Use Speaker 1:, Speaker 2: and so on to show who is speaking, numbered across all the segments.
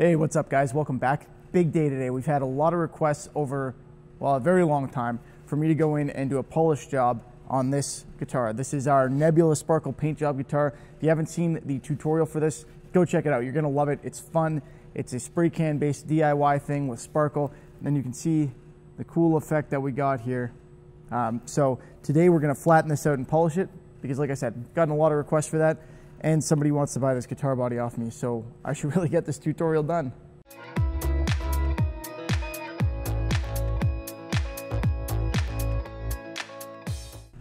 Speaker 1: Hey, what's up, guys? Welcome back. Big day today. We've had a lot of requests over, well, a very long time for me to go in and do a polish job on this guitar. This is our Nebula Sparkle paint job guitar. If you haven't seen the tutorial for this, go check it out. You're gonna love it. It's fun. It's a spray can based DIY thing with sparkle. And then you can see the cool effect that we got here. Um, so today we're gonna flatten this out and polish it because like I said, gotten a lot of requests for that and somebody wants to buy this guitar body off me. So I should really get this tutorial done.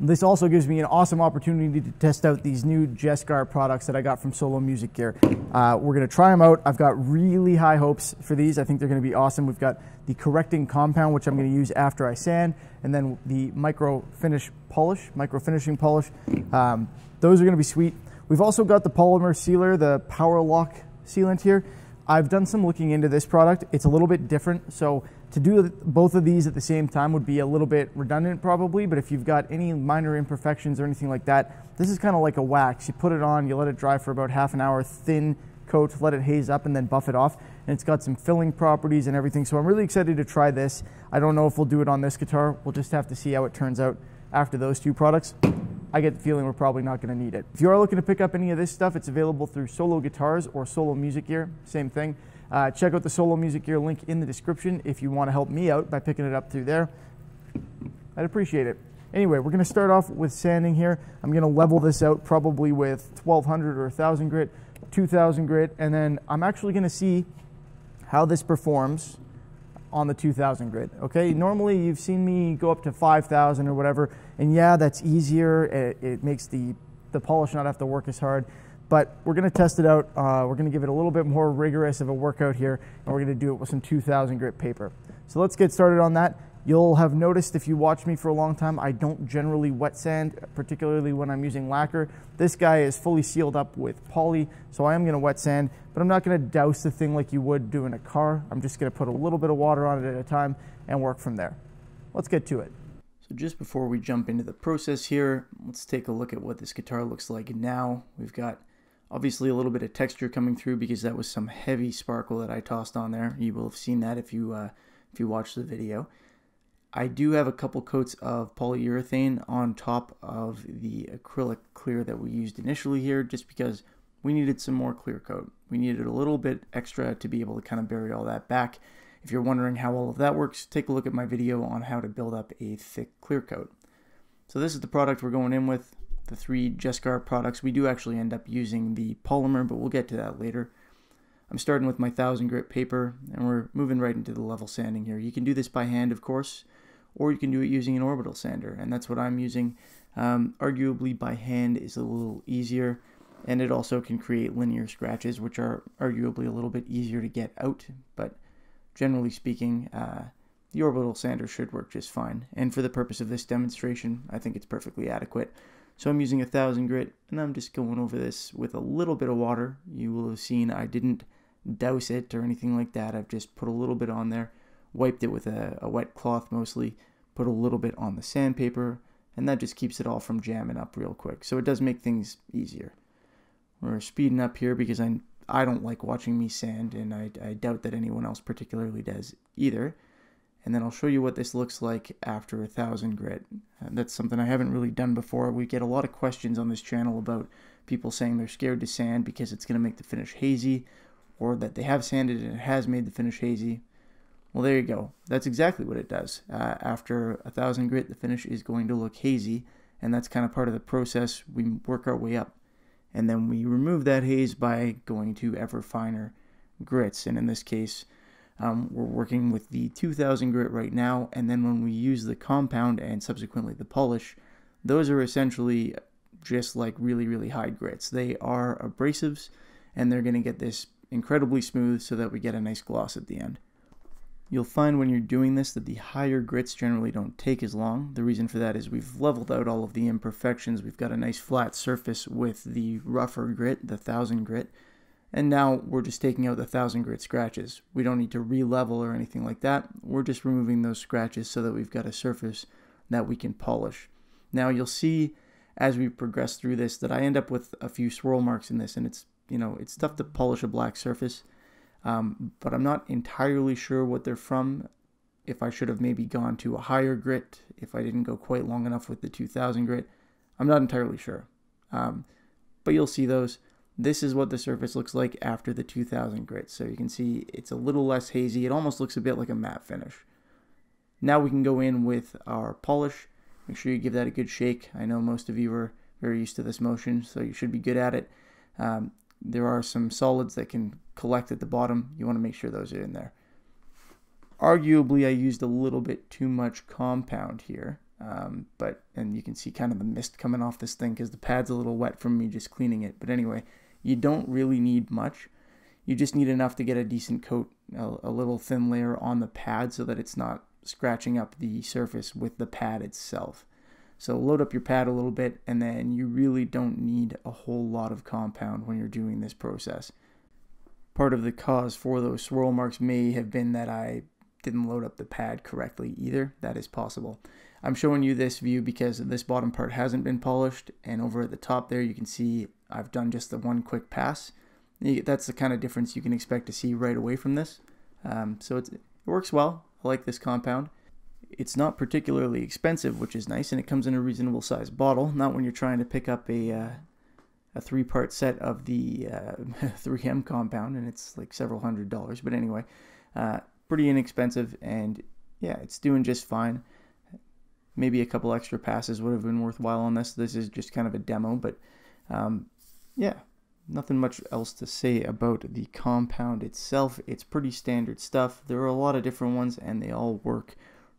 Speaker 1: This also gives me an awesome opportunity to test out these new Jeskar products that I got from Solo Music Gear. Uh, we're going to try them out. I've got really high hopes for these. I think they're going to be awesome. We've got the correcting compound, which I'm going to use after I sand, and then the micro finish polish, micro finishing polish. Um, those are going to be sweet. We've also got the polymer sealer, the power lock sealant here. I've done some looking into this product. It's a little bit different. So to do both of these at the same time would be a little bit redundant probably, but if you've got any minor imperfections or anything like that, this is kind of like a wax. You put it on, you let it dry for about half an hour, thin coat, let it haze up and then buff it off. And it's got some filling properties and everything. So I'm really excited to try this. I don't know if we'll do it on this guitar. We'll just have to see how it turns out after those two products. I get the feeling we're probably not going to need it. If you are looking to pick up any of this stuff, it's available through Solo Guitars or Solo Music Gear, same thing. Uh, check out the Solo Music Gear link in the description if you want to help me out by picking it up through there. I'd appreciate it. Anyway, we're going to start off with sanding here. I'm going to level this out probably with 1200 or 1000 grit, 2000 grit, and then I'm actually going to see how this performs on the 2000 grid. Okay, normally you've seen me go up to 5,000 or whatever, and yeah, that's easier. It, it, makes the the polish not have to work as hard. But we're going to test it out. Uh, we're going to give it a little bit more rigorous of a workout here, and we're going to do it with some 2000 grit paper. So let's get started on that. You'll have noticed if you watch me for a long time, I don't generally wet sand, particularly when I'm using lacquer. This guy is fully sealed up with poly, so I am gonna wet sand, but I'm not gonna douse the thing like you would do in a car. I'm just gonna put a little bit of water on it at a time and work from there. Let's get to it. So just before we jump into the process here, let's take a look at what this guitar looks like now. We've got obviously a little bit of texture coming through because that was some heavy sparkle that I tossed on there. You will have seen that if you uh, if you watch the video. I do have a couple coats of polyurethane on top of the acrylic clear that we used initially here just because we needed some more clear coat. We needed a little bit extra to be able to kind of bury all that back. If you're wondering how all of that works, take a look at my video on how to build up a thick clear coat. So this is the product we're going in with, the three Jescar products. We do actually end up using the polymer, but we'll get to that later. I'm starting with my 1000 grit paper, and we're moving right into the level sanding here. You can do this by hand, of course, or you can do it using an orbital sander, and that's what I'm using. Um, arguably by hand is a little easier, and it also can create linear scratches, which are arguably a little bit easier to get out, but generally speaking, uh, the orbital sander should work just fine. And for the purpose of this demonstration, I think it's perfectly adequate. So I'm using a 1000 grit, and I'm just going over this with a little bit of water. You will have seen I didn't douse it or anything like that. I've just put a little bit on there wiped it with a, a wet cloth mostly, put a little bit on the sandpaper, and that just keeps it all from jamming up real quick. So it does make things easier. We're speeding up here because I I don't like watching me sand, and I, I doubt that anyone else particularly does either. And then I'll show you what this looks like after a thousand grit. Uh, that's something I haven't really done before. We get a lot of questions on this channel about people saying they're scared to sand because it's going to make the finish hazy, or that they have sanded and it has made the finish hazy. Well, there you go. That's exactly what it does. Uh, after a thousand grit, the finish is going to look hazy, and that's kind of part of the process. We work our way up, and then we remove that haze by going to ever finer grits. And in this case, um, we're working with the 2000 grit right now, and then when we use the compound and subsequently the polish, those are essentially just like really, really high grits. They are abrasives, and they're going to get this incredibly smooth so that we get a nice gloss at the end. You'll find when you're doing this that the higher grits generally don't take as long. The reason for that is we've leveled out all of the imperfections. We've got a nice flat surface with the rougher grit, the 1000 grit, and now we're just taking out the 1000 grit scratches. We don't need to re-level or anything like that. We're just removing those scratches so that we've got a surface that we can polish. Now you'll see as we progress through this that I end up with a few swirl marks in this and it's, you know, it's tough to polish a black surface um, but I'm not entirely sure what they're from. If I should have maybe gone to a higher grit, if I didn't go quite long enough with the 2000 grit, I'm not entirely sure. Um, but you'll see those. This is what the surface looks like after the 2000 grit. So you can see it's a little less hazy. It almost looks a bit like a matte finish. Now we can go in with our polish. Make sure you give that a good shake. I know most of you are very used to this motion, so you should be good at it. Um, there are some solids that can collect at the bottom. You want to make sure those are in there. Arguably, I used a little bit too much compound here, um, but and you can see kind of the mist coming off this thing because the pad's a little wet from me just cleaning it. But anyway, you don't really need much. You just need enough to get a decent coat, a, a little thin layer on the pad so that it's not scratching up the surface with the pad itself. So load up your pad a little bit and then you really don't need a whole lot of compound when you're doing this process part of the cause for those swirl marks may have been that I didn't load up the pad correctly either. That is possible. I'm showing you this view because this bottom part hasn't been polished and over at the top there you can see I've done just the one quick pass. That's the kind of difference you can expect to see right away from this. Um, so it works well. I like this compound. It's not particularly expensive, which is nice, and it comes in a reasonable sized bottle. Not when you're trying to pick up a uh, a three part set of the uh, 3M compound, and it's like several hundred dollars. But anyway, uh, pretty inexpensive, and yeah, it's doing just fine. Maybe a couple extra passes would have been worthwhile on this. This is just kind of a demo, but um, yeah, nothing much else to say about the compound itself. It's pretty standard stuff. There are a lot of different ones, and they all work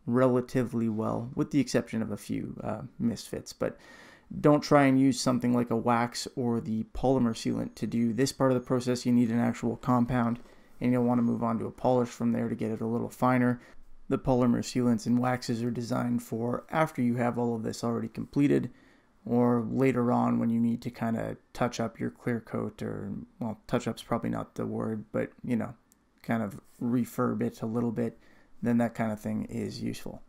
Speaker 1: relatively well, with the exception of a few uh, misfits. But don't try and use something like a wax or the polymer sealant to do this part of the process. You need an actual compound and you'll want to move on to a polish from there to get it a little finer. The polymer sealants and waxes are designed for after you have all of this already completed or later on when you need to kind of touch up your clear coat or, well, touch up's probably not the word, but you know, kind of refurb it a little bit, then that kind of thing is useful.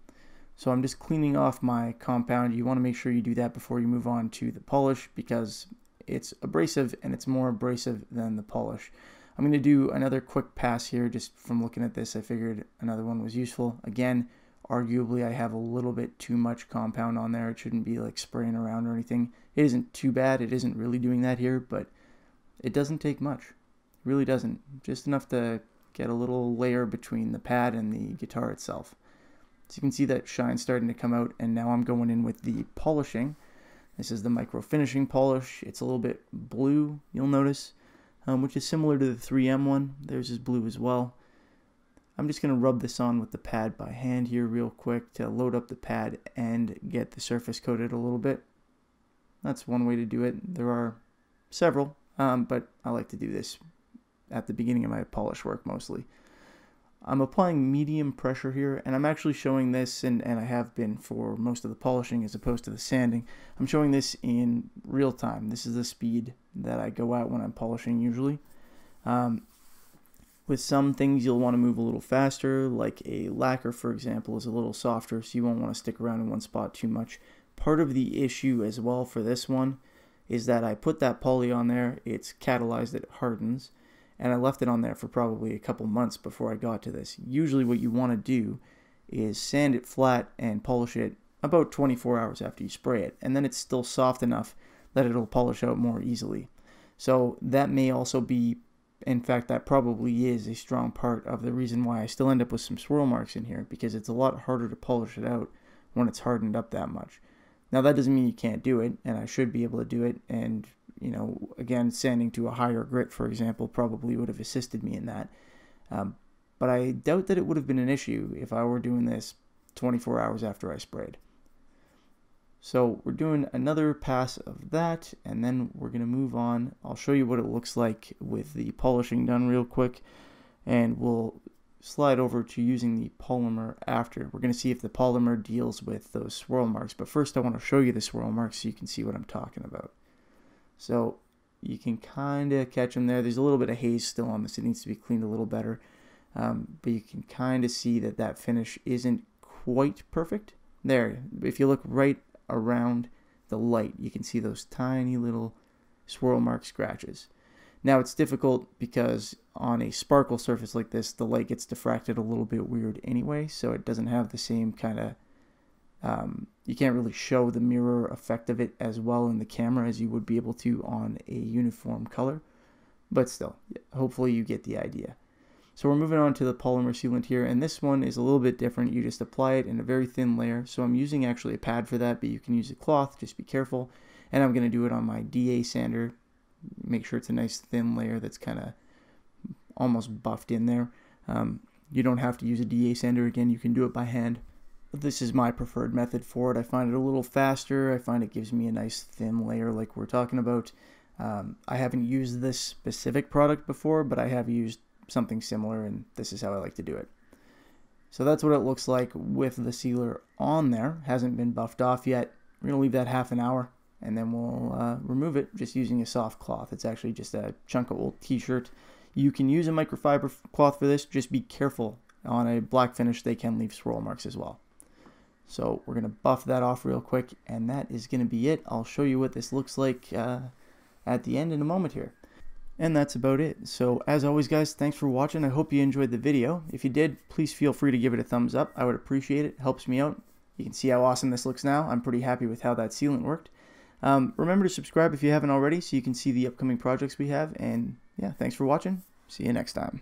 Speaker 1: So I'm just cleaning off my compound. You want to make sure you do that before you move on to the polish because it's abrasive and it's more abrasive than the polish. I'm going to do another quick pass here just from looking at this. I figured another one was useful. Again, arguably I have a little bit too much compound on there. It shouldn't be like spraying around or anything. It isn't too bad. It isn't really doing that here, but it doesn't take much. It really doesn't. Just enough to get a little layer between the pad and the guitar itself. So you can see that shine starting to come out and now I'm going in with the polishing. This is the micro finishing polish. It's a little bit blue, you'll notice, um, which is similar to the 3M one. There's is blue as well. I'm just going to rub this on with the pad by hand here real quick to load up the pad and get the surface coated a little bit. That's one way to do it. There are several, um, but I like to do this at the beginning of my polish work mostly. I'm applying medium pressure here, and I'm actually showing this, and, and I have been for most of the polishing as opposed to the sanding. I'm showing this in real time. This is the speed that I go at when I'm polishing usually. Um, with some things, you'll want to move a little faster, like a lacquer, for example, is a little softer, so you won't want to stick around in one spot too much. Part of the issue as well for this one is that I put that poly on there, it's catalyzed, it hardens, and I left it on there for probably a couple months before I got to this. Usually what you want to do is sand it flat and polish it about 24 hours after you spray it, and then it's still soft enough that it'll polish out more easily. So that may also be, in fact, that probably is a strong part of the reason why I still end up with some swirl marks in here, because it's a lot harder to polish it out when it's hardened up that much. Now that doesn't mean you can't do it, and I should be able to do it, and you know, again, sanding to a higher grit, for example, probably would have assisted me in that. Um, but I doubt that it would have been an issue if I were doing this 24 hours after I sprayed. So we're doing another pass of that, and then we're going to move on. I'll show you what it looks like with the polishing done real quick, and we'll slide over to using the polymer after. We're going to see if the polymer deals with those swirl marks, but first I want to show you the swirl marks so you can see what I'm talking about. So you can kind of catch them there. There's a little bit of haze still on this. It needs to be cleaned a little better. Um, but you can kind of see that that finish isn't quite perfect. There, if you look right around the light, you can see those tiny little swirl mark scratches. Now it's difficult because on a sparkle surface like this, the light gets diffracted a little bit weird anyway, so it doesn't have the same kind of um, you can't really show the mirror effect of it as well in the camera as you would be able to on a uniform color, but still, hopefully you get the idea. So we're moving on to the polymer sealant here, and this one is a little bit different. You just apply it in a very thin layer. So I'm using actually a pad for that, but you can use a cloth, just be careful. And I'm gonna do it on my DA sander. Make sure it's a nice thin layer that's kind of almost buffed in there. Um, you don't have to use a DA sander again, you can do it by hand this is my preferred method for it. I find it a little faster. I find it gives me a nice thin layer like we're talking about. Um, I haven't used this specific product before, but I have used something similar and this is how I like to do it. So that's what it looks like with the sealer on there. Hasn't been buffed off yet. We're going to leave that half an hour and then we'll uh, remove it just using a soft cloth. It's actually just a chunk of old t-shirt. You can use a microfiber cloth for this. Just be careful on a black finish. They can leave swirl marks as well. So we're going to buff that off real quick, and that is going to be it. I'll show you what this looks like uh, at the end in a moment here. And that's about it. So as always, guys, thanks for watching. I hope you enjoyed the video. If you did, please feel free to give it a thumbs up. I would appreciate it. it helps me out. You can see how awesome this looks now. I'm pretty happy with how that sealant worked. Um, remember to subscribe if you haven't already so you can see the upcoming projects we have. And yeah, thanks for watching. See you next time.